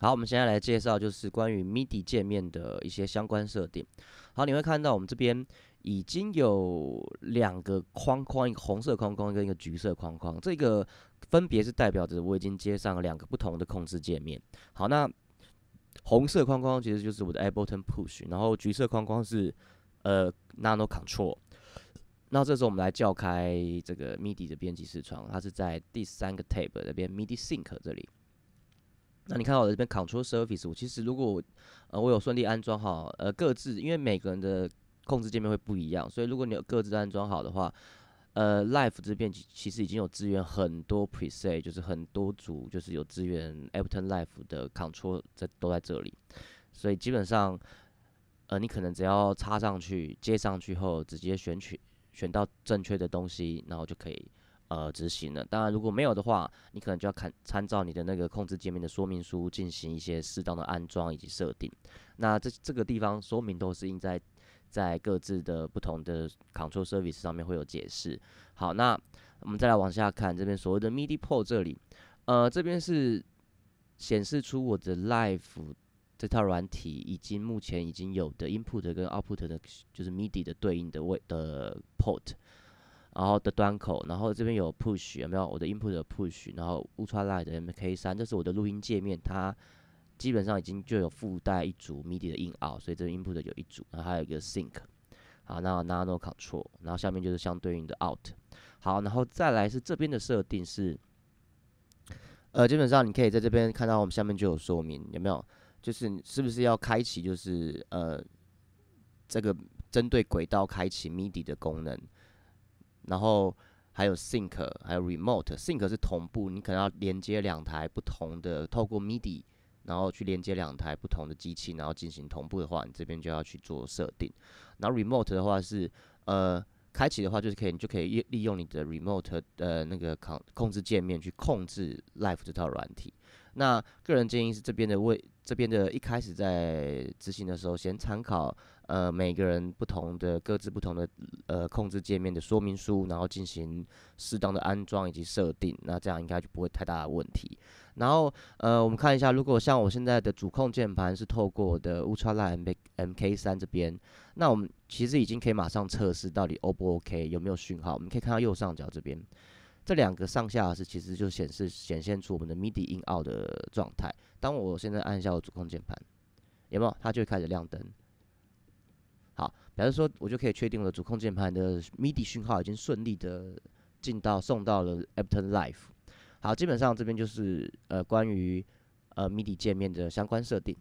好，我们现在来介绍就是关于 MIDI 界面的一些相关设定。好，你会看到我们这边已经有两个框框，一个红色框框跟一个橘色框框，这个分别是代表着我已经接上两个不同的控制界面。好，那红色框框其实就是我的 Ableton Push，然后橘色框框是呃 Nano Control。那这时候我们来叫开这个 MIDI 的编辑视窗，它是在第三个 Tab 这边 MIDI Sync 这里。那你看我的这边 Control Surface，我其实如果呃我有顺利安装好，呃各自，因为每个人的控制界面会不一样，所以如果你有各自安装好的话，呃 Life 这边其实已经有资源很多 Preset，就是很多组，就是有资源 Ableton l i f e 的 Control，这都在这里，所以基本上呃你可能只要插上去，接上去后直接选取选到正确的东西，然后就可以。呃，执行了。当然，如果没有的话，你可能就要看参照你的那个控制界面的说明书进行一些适当的安装以及设定。那这这个地方说明都是应在在各自的不同的 Control Service 上面会有解释。好，那我们再来往下看，这边所谓的 MIDI Port 这里，呃，这边是显示出我的 Live 这套软体已经目前已经有的 Input 跟 Output 的就是 MIDI 的对应的位的 Port。然后的端口，然后这边有 push 有没有？我的 input 的 push，然后 ultralight 的 MK3，这是我的录音界面，它基本上已经就有附带一组 MIDI 的 in out，所以这边 input 有一组，然后还有一个 sync，好，那 Nano Control，然后下面就是相对应的 out，好，然后再来是这边的设定是，呃，基本上你可以在这边看到，我们下面就有说明，有没有？就是是不是要开启，就是呃，这个针对轨道开启 MIDI 的功能。然后还有 sync，还有 remote。sync 是同步，你可能要连接两台不同的，透过 MIDI，然后去连接两台不同的机器，然后进行同步的话，你这边就要去做设定。然后 remote 的话是，呃，开启的话就是可以，你就可以利用你的 remote 的那个控控制界面去控制 Live 这套软体。那个人建议是这边的位。这边的一开始在执行的时候，先参考呃每个人不同的各自不同的呃控制界面的说明书，然后进行适当的安装以及设定，那这样应该就不会太大的问题。然后呃我们看一下，如果像我现在的主控键盘是透过的 Ultra Line MK3 这边，那我们其实已经可以马上测试到底 O 不 OK，有没有讯号？我们可以看到右上角这边。这两个上下是其实就显示显现出我们的 MIDI In Out 的状态。当我现在按下我主控键盘，有没有？它就会开始亮灯。好，表示说我就可以确定我的主控键盘的 MIDI 讯号已经顺利的进到送到了 Ableton Live。好，基本上这边就是呃关于呃 MIDI 界面的相关设定。